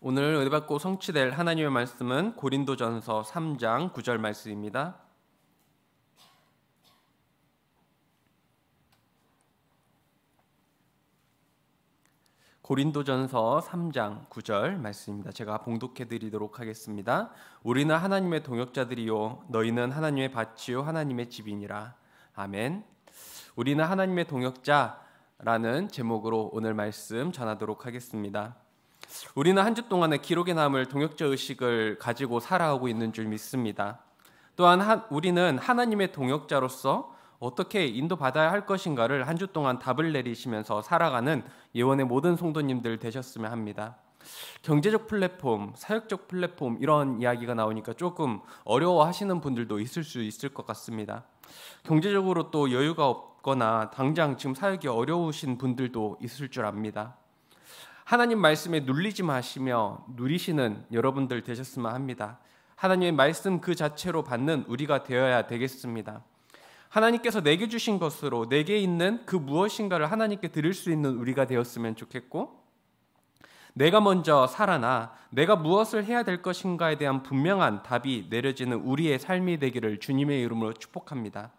오늘 의받고 성취될 하나님의 말씀은 고린도전서 3장 9절 말씀입니다. 고린도전서 3장 9절 말씀입니다. 제가 봉독해 드리도록 하겠습니다. 우리는 하나님의 동역자들이요 너희는 하나님의 밭이요 하나님의 집이니라. 아멘. 우리는 하나님의 동역자라는 제목으로 오늘 말씀 전하도록 하겠습니다. 우리는 한 주 동안의 기록에 남을 동역자 의식을 가지고 살아가고 있는 줄 믿습니다. 또한 한, 우리는 하나님의 동역자로서 어떻게 인도받아야 할 것인가를 한 주 동안 답을 내리시면서 살아가는 예원의 모든 성도님들 되셨으면 합니다. 경제적 플랫폼, 사역적 플랫폼 이런 이야기가 나오니까 조금 어려워하시는 분들도 있을 수 있을 것 같습니다. 경제적으로 또 여유가 없거나 당장 지금 사역이 어려우신 분들도 있을 줄 압니다. 하나님 말씀에 눌리지 마시며 누리시는 여러분들 되셨으면 합니다. 하나님의 말씀 그 자체로 받는 우리가 되어야 되겠습니다. 하나님께서 내게 주신 것으로 내게 있는 그 무엇인가를 하나님께 드릴 수 있는 우리가 되었으면 좋겠고 내가 먼저 살아나 내가 무엇을 해야 될 것인가에 대한 분명한 답이 내려지는 우리의 삶이 되기를 주님의 이름으로 축복합니다.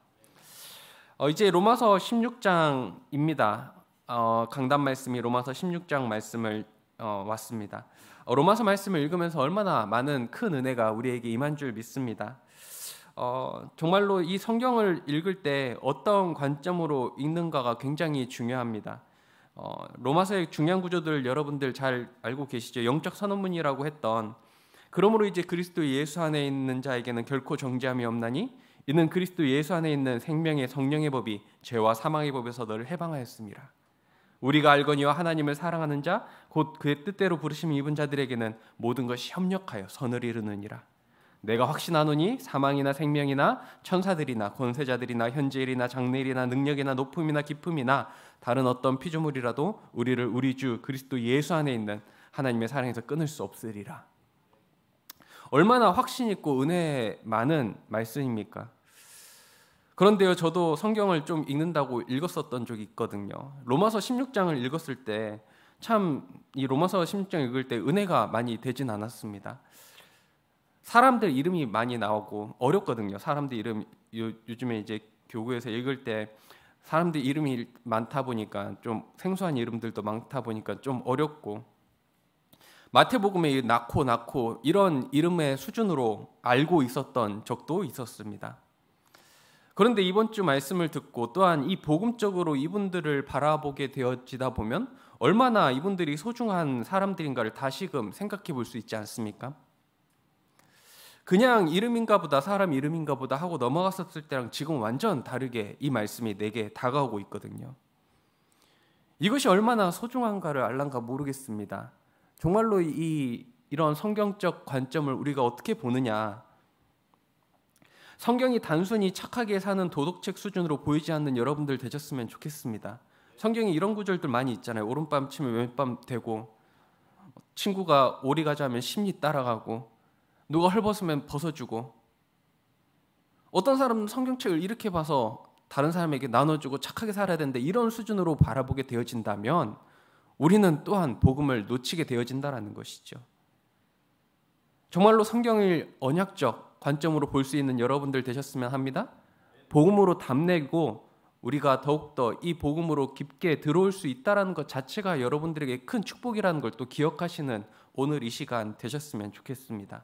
어, 이제 로마서 16장입니다. 어, 강단 말씀이 로마서 16장 말씀을 어, 왔습니다. 어, 로마서 말씀을 읽으면서 얼마나 많은 큰 은혜가 우리에게 임한 줄 믿습니다. 어, 정말로 이 성경을 읽을 때 어떤 관점으로 읽는가가 굉장히 중요합니다. 어, 로마서의 중요한 구조들 여러분들 잘 알고 계시죠? 영적 선언문이라고 했던 그러므로 이제 그리스도 예수 안에 있는 자에게는 결코 정죄함이 없나니 이는 그리스도 예수 안에 있는 생명의 성령의 법이 죄와 사망의 법에서 너를 해방하였습니다. 우리가 알거니와 하나님을 사랑하는 자 곧 그의 뜻대로 부르심 입은 자들에게는 모든 것이 협력하여 선을 이루느니라. 내가 확신하노니 사망이나 생명이나 천사들이나 권세자들이나 현재일이나 장래일이나 능력이나 높음이나 기쁨이나 다른 어떤 피조물이라도 우리를 우리 주 그리스도 예수 안에 있는 하나님의 사랑에서 끊을 수 없으리라. 얼마나 확신 있고 은혜 많은 말씀입니까? 그런데요, 저도 성경을 좀 읽는다고 읽었었던 적이 있거든요. 로마서 16장을 읽었을 때 참 이 로마서 16장 읽을 때 은혜가 많이 되진 않았습니다. 사람들 이름이 많이 나오고 어렵거든요. 사람들 이름 요, 요즘에 이제 교구에서 읽을 때 사람들 이름이 많다 보니까 좀 생소한 이름들도 많다 보니까 좀 어렵고 마태복음에 낳고 낳고 이런 이름의 수준으로 알고 있었던 적도 있었습니다. 그런데 이번 주 말씀을 듣고 또한 이 복음적으로 이분들을 바라보게 되어지다 보면 얼마나 이분들이 소중한 사람들인가를 다시금 생각해 볼 수 있지 않습니까? 그냥 이름인가 보다 사람 이름인가 보다 하고 넘어갔었을 때랑 지금 완전 다르게 이 말씀이 내게 다가오고 있거든요. 이것이 얼마나 소중한가를 알란가 모르겠습니다. 정말로 이 이런 성경적 관점을 우리가 어떻게 보느냐 성경이 단순히 착하게 사는 도덕책 수준으로 보이지 않는 여러분들 되셨으면 좋겠습니다. 성경에 이런 구절들 많이 있잖아요. 오른밤 치면 왼밤 되고 친구가 오리 가자면 심리 따라가고 누가 헐벗으면 벗어주고 어떤 사람은 성경책을 이렇게 봐서 다른 사람에게 나눠주고 착하게 살아야 되는데 이런 수준으로 바라보게 되어진다면 우리는 또한 복음을 놓치게 되어진다라는 것이죠. 정말로 성경을 언약적 관점으로 볼 수 있는 여러분들 되셨으면 합니다. 복음으로 담내고 우리가 더욱더 이 복음으로 깊게 들어올 수 있다라는 것 자체가 여러분들에게 큰 축복이라는 걸 또 기억하시는 오늘 이 시간 되셨으면 좋겠습니다.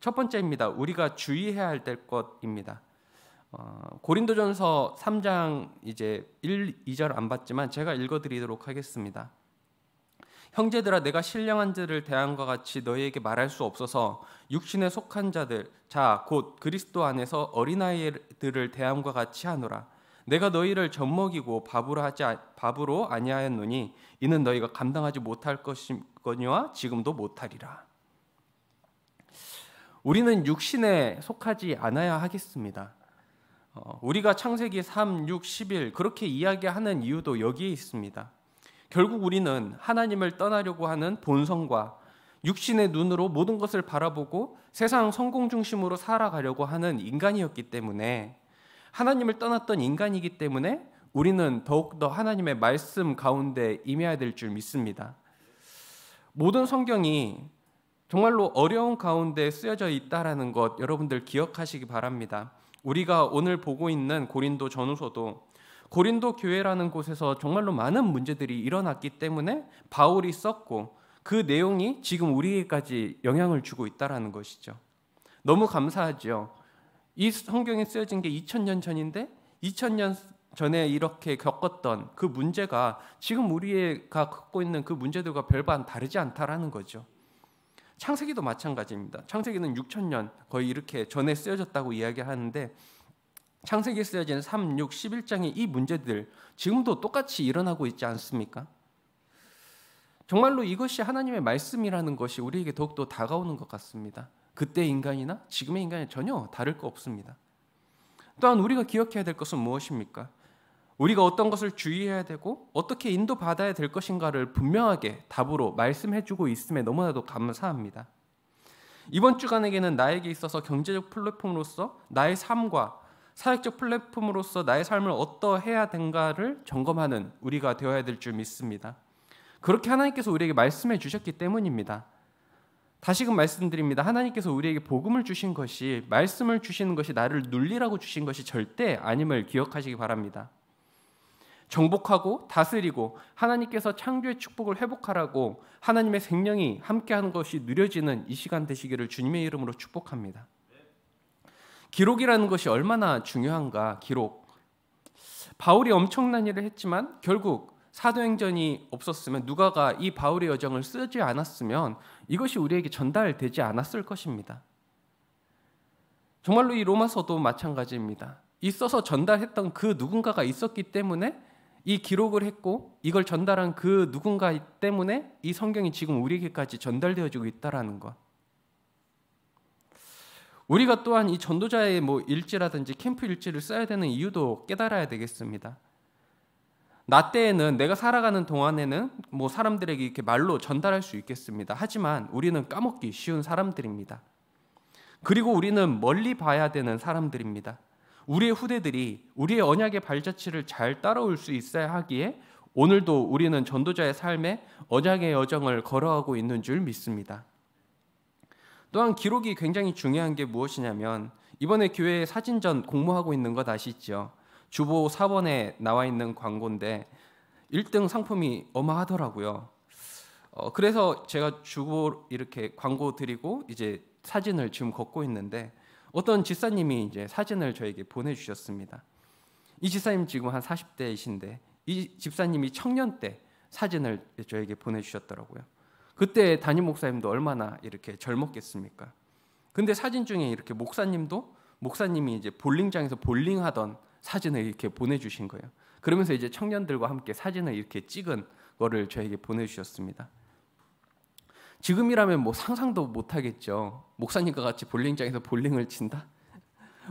첫 번째입니다. 우리가 주의해야 할 것입니다. 어, 고린도전서 3장 이제 1, 2절 안 봤지만 제가 읽어드리도록 하겠습니다. 형제들아 내가 신령한 자들을 대한 것 같이 너희에게 말할 수 없어서 육신에 속한 자들 자 곧 그리스도 안에서 어린아이들을 대함과 같이 하노라 내가 너희를 젖먹이고 밥으로 하지 아, 밥으로 아니하였노니 이는 너희가 감당하지 못할 것이거니와 지금도 못하리라 우리는 육신에 속하지 않아야 하겠습니다. 어, 우리가 창세기 3, 6, 11 그렇게 이야기하는 이유도 여기에 있습니다. 결국 우리는 하나님을 떠나려고 하는 본성과 육신의 눈으로 모든 것을 바라보고 세상 성공 중심으로 살아가려고 하는 인간이었기 때문에 하나님을 떠났던 인간이기 때문에 우리는 더욱더 하나님의 말씀 가운데 임해야 될 줄 믿습니다. 모든 성경이 정말로 어려운 가운데 쓰여져 있다라는 것 여러분들 기억하시기 바랍니다. 우리가 오늘 보고 있는 고린도 전후서도 고린도 교회라는 곳에서 정말로 많은 문제들이 일어났기 때문에 바울이 썼고 그 내용이 지금 우리에게까지 영향을 주고 있다라는 것이죠. 너무 감사하죠. 이 성경에 쓰여진 게 2000년 전인데 2000년 전에 이렇게 겪었던 그 문제가 지금 우리가 겪고 있는 그 문제들과 별반 다르지 않다라는 거죠. 창세기도 마찬가지입니다. 창세기는 6 0 0 0년 거의 이렇게 전에 쓰여졌다고 이야기하는데 창세기에 쓰여진 3, 6, 11장의 이 문제들 지금도 똑같이 일어나고 있지 않습니까? 정말로 이것이 하나님의 말씀이라는 것이 우리에게 더욱더 다가오는 것 같습니다. 그때 인간이나 지금의 인간이 전혀 다를 거 없습니다. 또한 우리가 기억해야 될 것은 무엇입니까? 우리가 어떤 것을 주의해야 되고 어떻게 인도받아야 될 것인가를 분명하게 답으로 말씀해 주고 있음에 너무나도 감사합니다. 이번 주간에게는 나에게 있어서 경제적 플랫폼으로서 나의 삶과 사회적 플랫폼으로서 나의 삶을 어떠해야 된가를 점검하는 우리가 되어야 될 줄 믿습니다. 그렇게 하나님께서 우리에게 말씀해 주셨기 때문입니다. 다시금 말씀드립니다. 하나님께서 우리에게 복음을 주신 것이 말씀을 주시는 것이 나를 눌리라고 주신 것이 절대 아님을 기억하시기 바랍니다. 정복하고 다스리고 하나님께서 창조의 축복을 회복하라고 하나님의 생명이 함께하는 것이 누려지는 이 시간 되시기를 주님의 이름으로 축복합니다. 기록이라는 것이 얼마나 중요한가 기록. 바울이 엄청난 일을 했지만 결국 사도행전이 없었으면 누가가 이 바울의 여정을 쓰지 않았으면 이것이 우리에게 전달되지 않았을 것입니다. 정말로 이 로마서도 마찬가지입니다. 있어서 전달했던 그 누군가가 있었기 때문에 이 기록을 했고 이걸 전달한 그 누군가 때문에 이 성경이 지금 우리에게까지 전달되어지고 있다라는 것. 우리가 또한 이 전도자의 뭐 일지라든지 캠프 일지를 써야 되는 이유도 깨달아야 되겠습니다. 나 때에는 내가 살아가는 동안에는 뭐 사람들에게 이렇게 말로 전달할 수 있겠습니다. 하지만 우리는 까먹기 쉬운 사람들입니다. 그리고 우리는 멀리 봐야 되는 사람들입니다. 우리의 후대들이 우리의 언약의 발자취를 잘 따라올 수 있어야 하기에 오늘도 우리는 전도자의 삶에 언약의 여정을 걸어가고 있는 줄 믿습니다. 또한 기록이 굉장히 중요한 게 무엇이냐면 이번에 교회 사진전 공모하고 있는 것 아시죠? 주보 4번에 나와 있는 광고인데 1등 상품이 어마하더라고요. 어, 그래서 제가 주보 이렇게 광고 드리고 이제 사진을 지금 걷고 있는데 어떤 집사님이 이제 사진을 저에게 보내주셨습니다. 이 집사님 지금 한 40대이신데 이 집사님이 청년 때 사진을 저에게 보내주셨더라고요. 그때 담임 목사님도 얼마나 이렇게 젊었겠습니까? 근데 사진 중에 이렇게 목사님도 목사님이 이제 볼링장에서 볼링하던 사진을 이렇게 보내주신 거예요. 그러면서 이제 청년들과 함께 사진을 이렇게 찍은 거를 저에게 보내주셨습니다. 지금이라면 뭐 상상도 못하겠죠. 목사님과 같이 볼링장에서 볼링을 친다?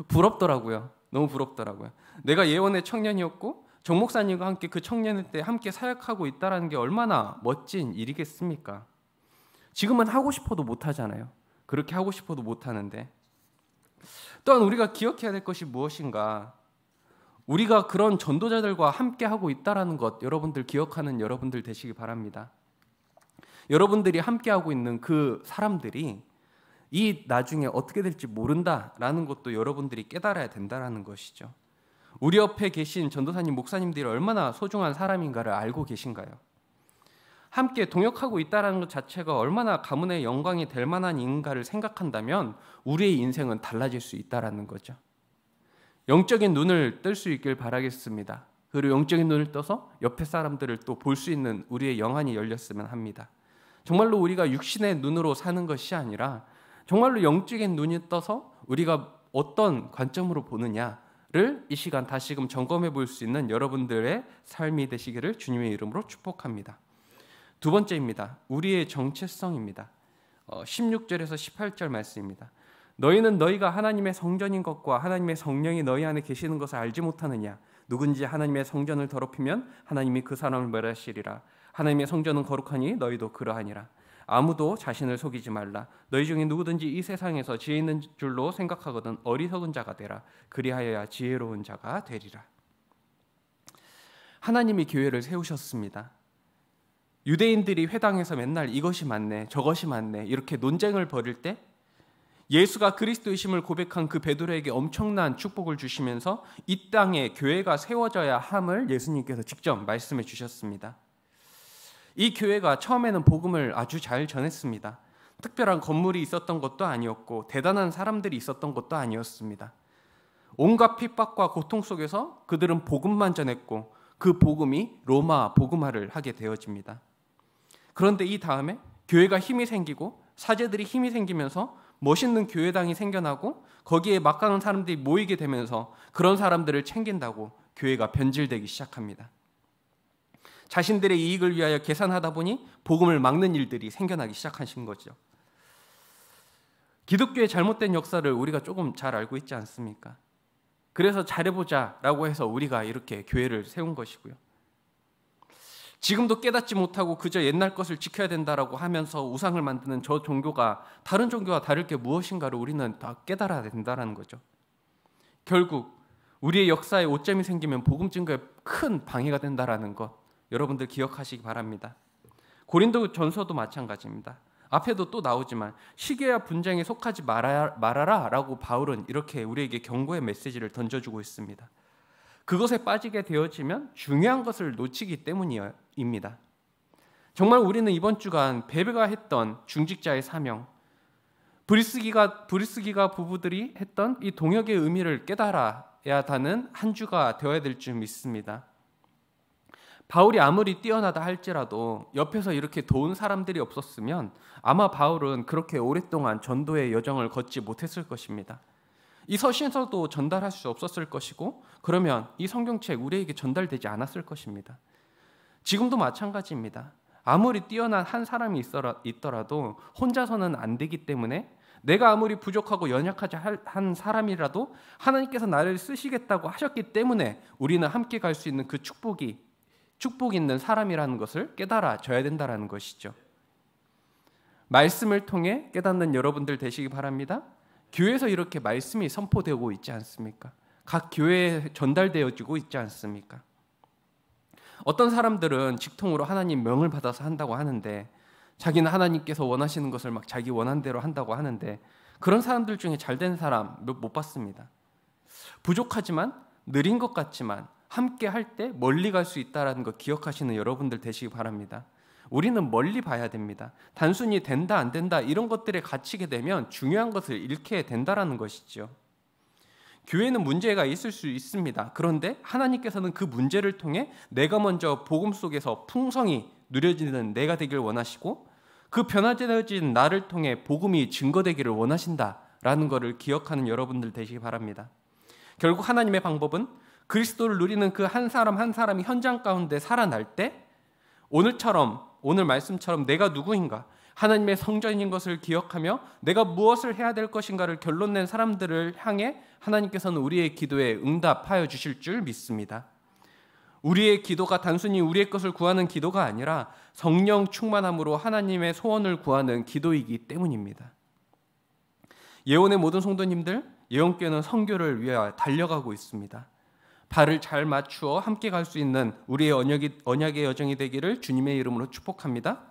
부럽더라고요. 너무 부럽더라고요. 내가 예원의 청년이었고 정 목사님과 함께 그 청년회 때 함께 사역하고 있다라는 게 얼마나 멋진 일이겠습니까? 지금은 하고 싶어도 못 하잖아요. 그렇게 하고 싶어도 못 하는데 또한 우리가 기억해야 될 것이 무엇인가? 우리가 그런 전도자들과 함께 하고 있다라는 것 여러분들 기억하는 여러분들 되시기 바랍니다. 여러분들이 함께 하고 있는 그 사람들이 이 나중에 어떻게 될지 모른다라는 것도 여러분들이 깨달아야 된다라는 것이죠. 우리 옆에 계신 전도사님, 목사님들이 얼마나 소중한 사람인가를 알고 계신가요? 함께 동역하고 있다라는 것 자체가 얼마나 가문의 영광이 될 만한 인가를 생각한다면 우리의 인생은 달라질 수 있다라는 거죠. 영적인 눈을 뜰 수 있길 바라겠습니다. 그리고 영적인 눈을 떠서 옆에 사람들을 또 볼 수 있는 우리의 영안이 열렸으면 합니다. 정말로 우리가 육신의 눈으로 사는 것이 아니라 정말로 영적인 눈이 떠서 우리가 어떤 관점으로 보느냐 를이 시간 다시금 점검해 볼 수 있는 여러분들의 삶이 되시기를 주님의 이름으로 축복합니다. 두 번째입니다. 우리의 정체성입니다. 16절에서 어, 18절 말씀입니다. 너희는 너희가 하나님의 성전인 것과 하나님의 성령이 너희 안에 계시는 것을 알지 못하느냐 누군지 하나님의 성전을 더럽히면 하나님이 그 사람을 멸하시리라 하나님의 성전은 거룩하니 너희도 그러하니라 아무도 자신을 속이지 말라. 너희 중에 누구든지 이 세상에서 지혜 있는 줄로 생각하거든 어리석은 자가 되라. 그리하여야 지혜로운 자가 되리라. 하나님이 교회를 세우셨습니다. 유대인들이 회당에서 맨날 이것이 맞네, 저것이 맞네 이렇게 논쟁을 벌일 때 예수가 그리스도이심을 고백한 그 베드로에게 엄청난 축복을 주시면서 이 땅에 교회가 세워져야 함을 예수님께서 직접 말씀해 주셨습니다. 이 교회가 처음에는 복음을 아주 잘 전했습니다. 특별한 건물이 있었던 것도 아니었고 대단한 사람들이 있었던 것도 아니었습니다. 온갖 핍박과 고통 속에서 그들은 복음만 전했고 그 복음이 로마 복음화를 하게 되어집니다. 그런데 이 다음에 교회가 힘이 생기고 사제들이 힘이 생기면서 멋있는 교회당이 생겨나고 거기에 막강한 사람들이 모이게 되면서 그런 사람들을 챙긴다고 교회가 변질되기 시작합니다. 자신들의 이익을 위하여 계산하다 보니 복음을 막는 일들이 생겨나기 시작하신 거죠. 기독교의 잘못된 역사를 우리가 조금 잘 알고 있지 않습니까? 그래서 잘해보자라고 해서 우리가 이렇게 교회를 세운 것이고요. 지금도 깨닫지 못하고 그저 옛날 것을 지켜야 된다라고 하면서 우상을 만드는 저 종교가 다른 종교와 다를 게 무엇인가를 우리는 다 깨달아야 된다는 거죠. 결국 우리의 역사에 오점이 생기면 복음 증거에 큰 방해가 된다라는 것. 여러분들 기억하시기 바랍니다. 고린도 전서도 마찬가지입니다. 앞에도 또 나오지만 시계와 분쟁에 속하지 말아, 말아라라고 바울은 이렇게 우리에게 경고의 메시지를 던져주고 있습니다. 그것에 빠지게 되어지면 중요한 것을 놓치기 때문입니다. 정말 우리는 이번 주간 베베가 했던 중직자의 사명, 브리스기가 브리스기가 부부들이 했던 이 동역의 의미를 깨달아야 하는 한 주가 되어야 될 줄 믿습니다. 바울이 아무리 뛰어나다 할지라도 옆에서 이렇게 도운 사람들이 없었으면 아마 바울은 그렇게 오랫동안 전도의 여정을 걷지 못했을 것입니다. 이 서신서도 전달할 수 없었을 것이고 그러면 이 성경책 우리에게 전달되지 않았을 것입니다. 지금도 마찬가지입니다. 아무리 뛰어난 한 사람이 있더라도 혼자서는 안 되기 때문에 내가 아무리 부족하고 연약하지 한 사람이라도 하나님께서 나를 쓰시겠다고 하셨기 때문에 우리는 함께 갈 수 있는 그 축복이 축복 있는 사람이라는 것을 깨달아줘야 된다라는 것이죠. 말씀을 통해 깨닫는 여러분들 되시기 바랍니다. 교회에서 이렇게 말씀이 선포되고 있지 않습니까? 각 교회에 전달되어지고 있지 않습니까? 어떤 사람들은 직통으로 하나님 명을 받아서 한다고 하는데 자기는 하나님께서 원하시는 것을 막 자기 원한대로 한다고 하는데 그런 사람들 중에 잘된 사람 못 봤습니다. 부족하지만 느린 것 같지만 함께 할 때 멀리 갈 수 있다라는 거 기억하시는 여러분들 되시기 바랍니다. 우리는 멀리 봐야 됩니다. 단순히 된다 안 된다 이런 것들에 갇히게 되면 중요한 것을 잃게 된다라는 것이죠. 교회는 문제가 있을 수 있습니다. 그런데 하나님께서는 그 문제를 통해 내가 먼저 복음 속에서 풍성히 누려지는 내가 되길 원하시고 그 변화되어진 나를 통해 복음이 증거되기를 원하신다라는 것을 기억하는 여러분들 되시기 바랍니다. 결국 하나님의 방법은 그리스도를 누리는 그 한 사람 한 사람이 현장 가운데 살아날 때 오늘처럼 오늘 말씀처럼 내가 누구인가 하나님의 성전인 것을 기억하며 내가 무엇을 해야 될 것인가를 결론낸 사람들을 향해 하나님께서는 우리의 기도에 응답하여 주실 줄 믿습니다. 우리의 기도가 단순히 우리의 것을 구하는 기도가 아니라 성령 충만함으로 하나님의 소원을 구하는 기도이기 때문입니다. 예원의 모든 성도님들 예원교는성교를위하여 달려가고 있습니다. 발을 잘 맞추어 함께 갈 수 있는 우리의 언약이, 언약의 여정이 되기를 주님의 이름으로 축복합니다.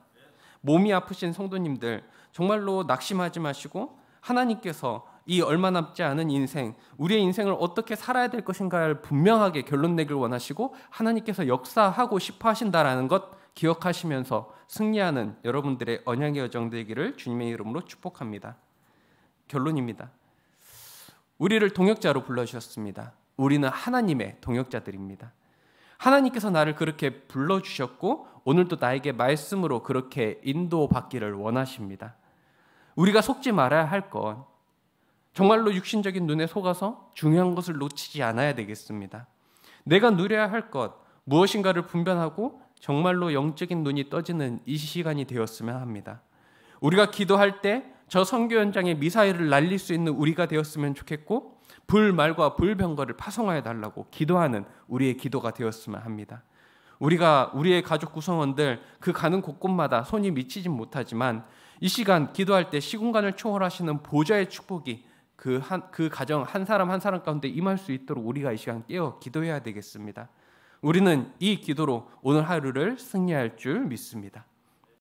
몸이 아프신 성도님들 정말로 낙심하지 마시고 하나님께서 이 얼마 남지 않은 인생, 우리의 인생을 어떻게 살아야 될 것인가를 분명하게 결론 내길 원하시고 하나님께서 역사하고 싶어 하신다라는 것 기억하시면서 승리하는 여러분들의 언약의 여정 되기를 주님의 이름으로 축복합니다. 결론입니다. 우리를 동역자로 불러주셨습니다. 우리는 하나님의 동역자들입니다. 하나님께서 나를 그렇게 불러주셨고 오늘도 나에게 말씀으로 그렇게 인도받기를 원하십니다. 우리가 속지 말아야 할건 정말로 육신적인 눈에 속아서 중요한 것을 놓치지 않아야 되겠습니다. 내가 누려야 할것 무엇인가를 분별하고 정말로 영적인 눈이 떠지는 이 시간이 되었으면 합니다. 우리가 기도할 때 저 선교 현장에 미사일을 날릴 수 있는 우리가 되었으면 좋겠고 불말과 불병거를 파송하여 달라고 기도하는 우리의 기도가 되었으면 합니다. 우리가 우리의 가족 구성원들 그 가는 곳곳마다 손이 미치진 못하지만 이 시간 기도할 때 시공간을 초월하시는 보좌의 축복이 그, 한, 그 가정 한 사람 한 사람 가운데 임할 수 있도록 우리가 이 시간 깨어 기도해야 되겠습니다. 우리는 이 기도로 오늘 하루를 승리할 줄 믿습니다.